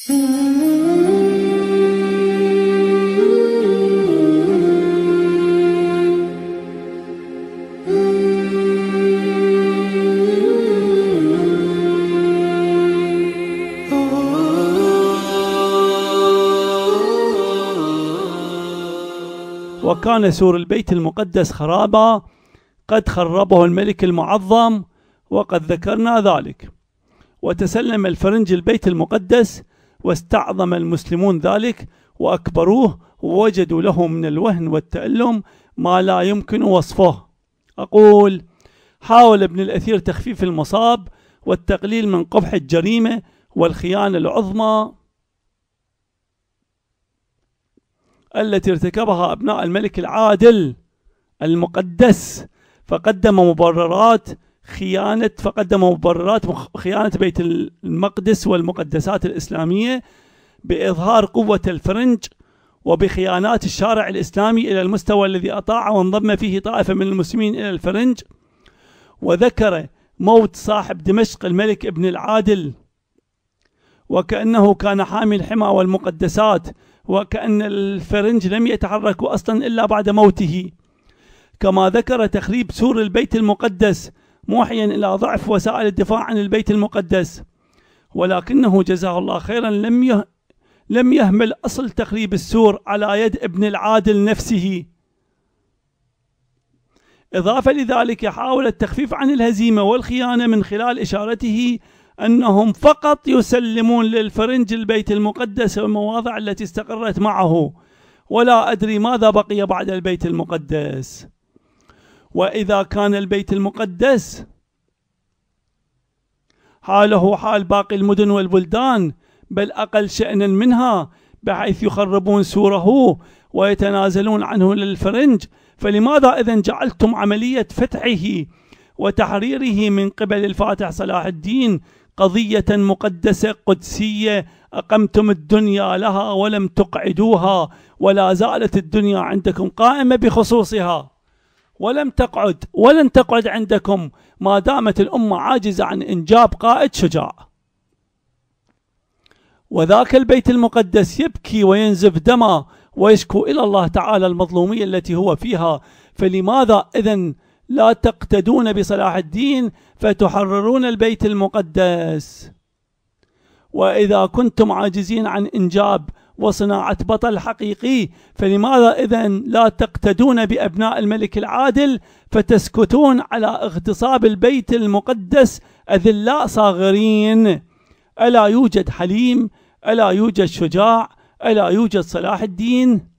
وكان سور البيت المقدس خرابا قد خربه الملك المعظم وقد ذكرنا ذلك وتسلم الفرنج البيت المقدس واستعظم المسلمون ذلك وأكبروه ووجدوا له من الوهن والتألم ما لا يمكن وصفه أقول حاول ابن الأثير تخفيف المصاب والتقليل من قبح الجريمة والخيانة العظمى التي ارتكبها أبناء الملك العادل المقدس فقدم مبررات خيانة فقدموا مبررات خيانة بيت المقدس والمقدسات الإسلامية بإظهار قوة الفرنج وبخيانات الشارع الإسلامي إلى المستوى الذي أطاع وانضم فيه طائفة من المسلمين إلى الفرنج وذكر موت صاحب دمشق الملك ابن العادل وكأنه كان حامي الحمى والمقدسات وكأن الفرنج لم يتحركوا أصلا إلا بعد موته كما ذكر تخريب سور البيت المقدس موحيا إلى ضعف وسائل الدفاع عن البيت المقدس ولكنه جزاه الله خيرا لم يه لم يهمل أصل تخريب السور على يد ابن العادل نفسه إضافة لذلك حاول التخفيف عن الهزيمة والخيانة من خلال إشارته أنهم فقط يسلمون للفرنج البيت المقدس والمواضع التي استقرت معه ولا أدري ماذا بقي بعد البيت المقدس وإذا كان البيت المقدس حاله حال باقي المدن والبلدان بل أقل شأنا منها بحيث يخربون سوره ويتنازلون عنه للفرنج فلماذا إذا جعلتم عملية فتحه وتحريره من قبل الفاتح صلاح الدين قضية مقدسة قدسية أقمتم الدنيا لها ولم تقعدوها ولا زالت الدنيا عندكم قائمة بخصوصها ولم تقعد ولن تقعد عندكم ما دامت الأمة عاجزة عن إنجاب قائد شجاع وذاك البيت المقدس يبكي وينزف دما ويشكو إلى الله تعالى المظلومية التي هو فيها فلماذا إذا لا تقتدون بصلاح الدين فتحررون البيت المقدس وإذا كنتم عاجزين عن إنجاب وصناعة بطل حقيقي فلماذا إذا لا تقتدون بأبناء الملك العادل فتسكتون على اغتصاب البيت المقدس أذلاء صاغرين ألا يوجد حليم ألا يوجد شجاع ألا يوجد صلاح الدين